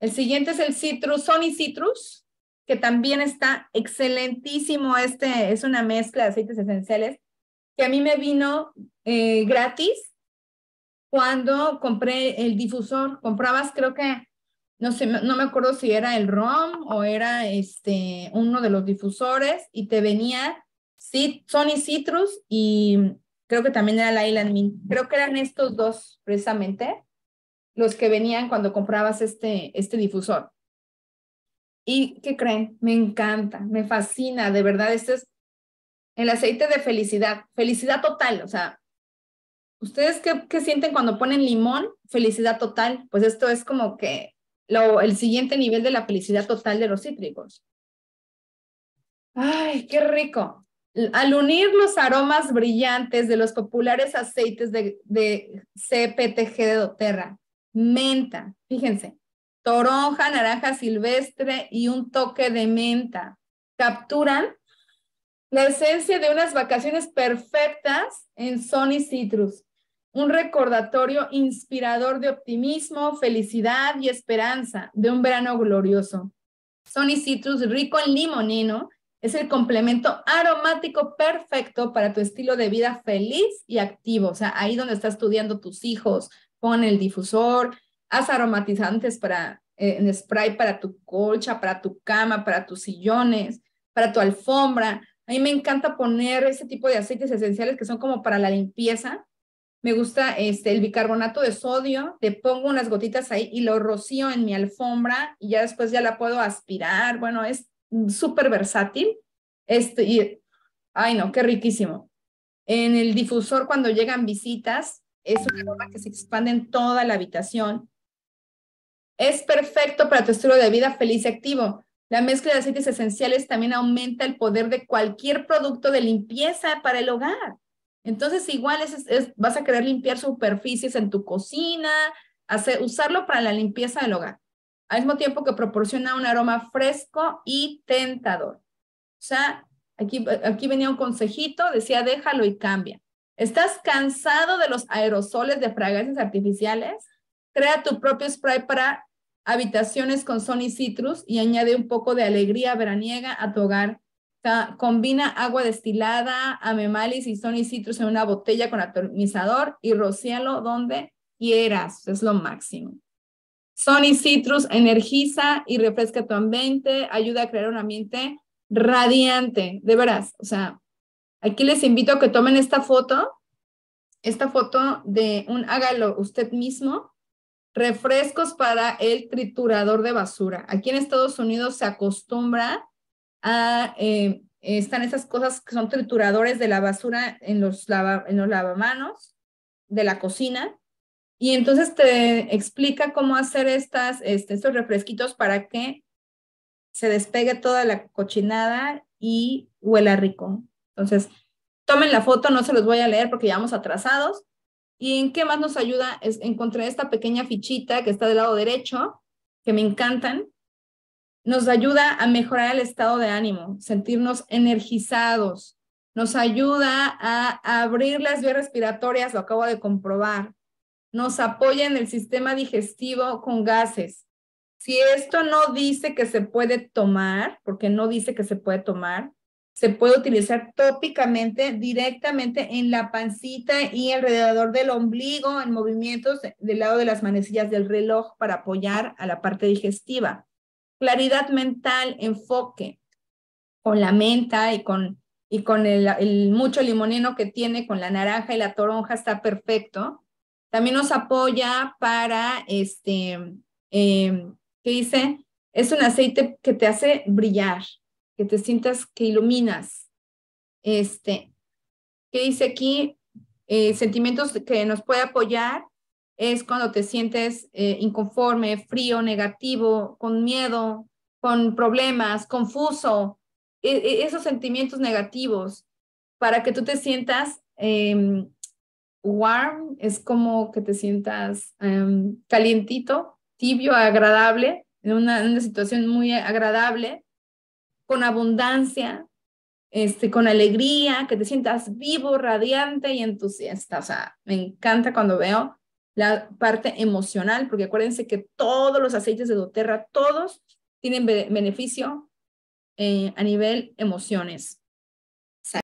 El siguiente es el Citrus, Sony Citrus, que también está excelentísimo. Este es una mezcla de aceites esenciales que a mí me vino eh, gratis cuando compré el difusor. Comprabas, creo que, no sé, no me acuerdo si era el ROM o era este, uno de los difusores y te venía Sony Citrus y creo que también era la Island Mint. Creo que eran estos dos precisamente los que venían cuando comprabas este, este difusor. ¿Y qué creen? Me encanta, me fascina, de verdad, este es el aceite de felicidad, felicidad total, o sea, ¿ustedes qué, sienten cuando ponen limón? Felicidad total, pues esto es como que lo, el siguiente nivel de la felicidad total de los cítricos. ¡Ay, qué rico! Al unir los aromas brillantes de los populares aceites de, de CPTG de doTERRA menta, fíjense, toronja, naranja silvestre y un toque de menta. Capturan la esencia de unas vacaciones perfectas en Sony Citrus, un recordatorio inspirador de optimismo, felicidad y esperanza de un verano glorioso. Sony Citrus rico en limonino es el complemento aromático perfecto para tu estilo de vida feliz y activo, o sea, ahí donde estás estudiando tus hijos, con el difusor, haz aromatizantes para, eh, en spray para tu colcha, para tu cama, para tus sillones, para tu alfombra. A mí me encanta poner ese tipo de aceites esenciales que son como para la limpieza. Me gusta este, el bicarbonato de sodio, le pongo unas gotitas ahí y lo rocío en mi alfombra y ya después ya la puedo aspirar. Bueno, es súper versátil. Este, ay, no, qué riquísimo. En el difusor, cuando llegan visitas, es un aroma que se expande en toda la habitación. Es perfecto para tu estilo de vida feliz y activo. La mezcla de aceites esenciales también aumenta el poder de cualquier producto de limpieza para el hogar. Entonces, igual es, vas a querer limpiar superficies en tu cocina, usarlo para la limpieza del hogar, al mismo tiempo que proporciona un aroma fresco y tentador. O sea, aquí, aquí venía un consejito, decía, déjalo y cambia. ¿Estás cansado de los aerosoles de fragancias artificiales? Crea tu propio spray para habitaciones con Sony Citrus y añade un poco de alegría veraniega a tu hogar. combina agua destilada, amemalis y Sony Citrus en una botella con atomizador y rocíalo donde quieras. Es lo máximo. Sony Citrus energiza y refresca tu ambiente, ayuda a crear un ambiente radiante, de veras. O sea, Aquí les invito a que tomen esta foto, esta foto de un hágalo usted mismo, refrescos para el triturador de basura. Aquí en Estados Unidos se acostumbra a, eh, están esas cosas que son trituradores de la basura en los, lavamanos de la cocina. Y entonces te explica cómo hacer estas, este, estos refresquitos para que se despegue toda la cochinada y huela rico. Entonces, tomen la foto, no se los voy a leer porque ya vamos atrasados. ¿Y en qué más nos ayuda? Es, encontré esta pequeña fichita que está del lado derecho, que me encantan. Nos ayuda a mejorar el estado de ánimo, sentirnos energizados. Nos ayuda a abrir las vías respiratorias, lo acabo de comprobar. Nos apoya en el sistema digestivo con gases. Si esto no dice que se puede tomar, porque no dice que se puede tomar, se puede utilizar tópicamente directamente en la pancita y alrededor del ombligo en movimientos del lado de las manecillas del reloj para apoyar a la parte digestiva. Claridad mental, enfoque con la menta y con, y con el, mucho limoneno que tiene, con la naranja y la toronja está perfecto. También nos apoya para, este, em, ¿qué dice? Es un aceite que te hace brillar, que te sientas que iluminas. Este, ¿qué dice aquí? Eh, sentimientos que nos puede apoyar es cuando te sientes eh, inconforme, frío, negativo, con miedo, con problemas, confuso, e, e, esos sentimientos negativos, para que tú te sientas em, warm, es como que te sientas em, calientito, tibio, agradable, en una situación muy agradable con abundancia, este, con alegría, que te sientas vivo, radiante y entusiasta. O sea, me encanta cuando veo la parte emocional, porque acuérdense que todos los aceites de doTERRA, todos tienen beneficio eh, a nivel emociones.